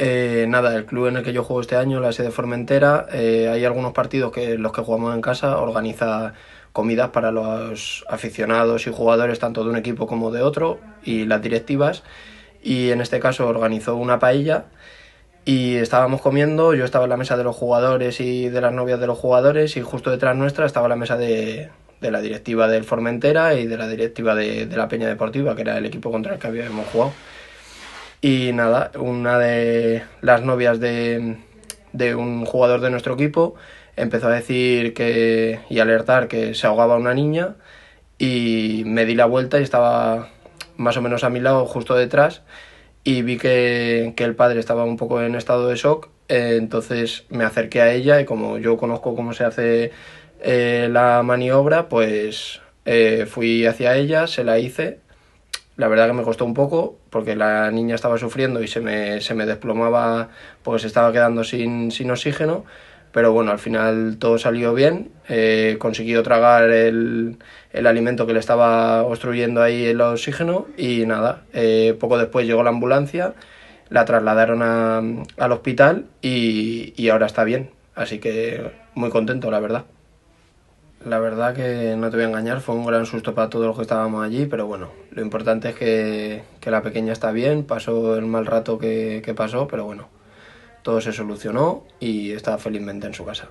Eh, nada, el club en el que yo juego este año, la sede Formentera, eh, hay algunos partidos que los que jugamos en casa organiza comidas para los aficionados y jugadores tanto de un equipo como de otro y las directivas y en este caso organizó una paella y estábamos comiendo, yo estaba en la mesa de los jugadores y de las novias de los jugadores y justo detrás nuestra estaba la mesa de, la directiva del Formentera y de la directiva de, de la Peña Deportiva que era el equipo contra el que habíamos jugado. Y nada, una de las novias de, un jugador de nuestro equipo empezó a decir que y alertar que se ahogaba una niña y me di la vuelta y estaba más o menos a mi lado justo detrás y vi que, el padre estaba un poco en estado de shock entonces me acerqué a ella y como yo conozco cómo se hace eh, la maniobra pues eh, fui hacia ella se la hice la verdad que me costó un poco porque la niña estaba sufriendo y se me, se me desplomaba porque se estaba quedando sin, sin oxígeno. Pero bueno, al final todo salió bien. Eh, consiguió tragar el, alimento que le estaba obstruyendo ahí el oxígeno y nada. Eh, poco después llegó la ambulancia, la trasladaron al hospital y ahora está bien. Así que muy contento, la verdad. La verdad que no te voy a engañar, fue un gran susto para todos los que estábamos allí, pero bueno, lo importante es que, la pequeña está bien, pasó el mal rato que, que pasó, pero bueno, todo se solucionó y está felizmente en su casa.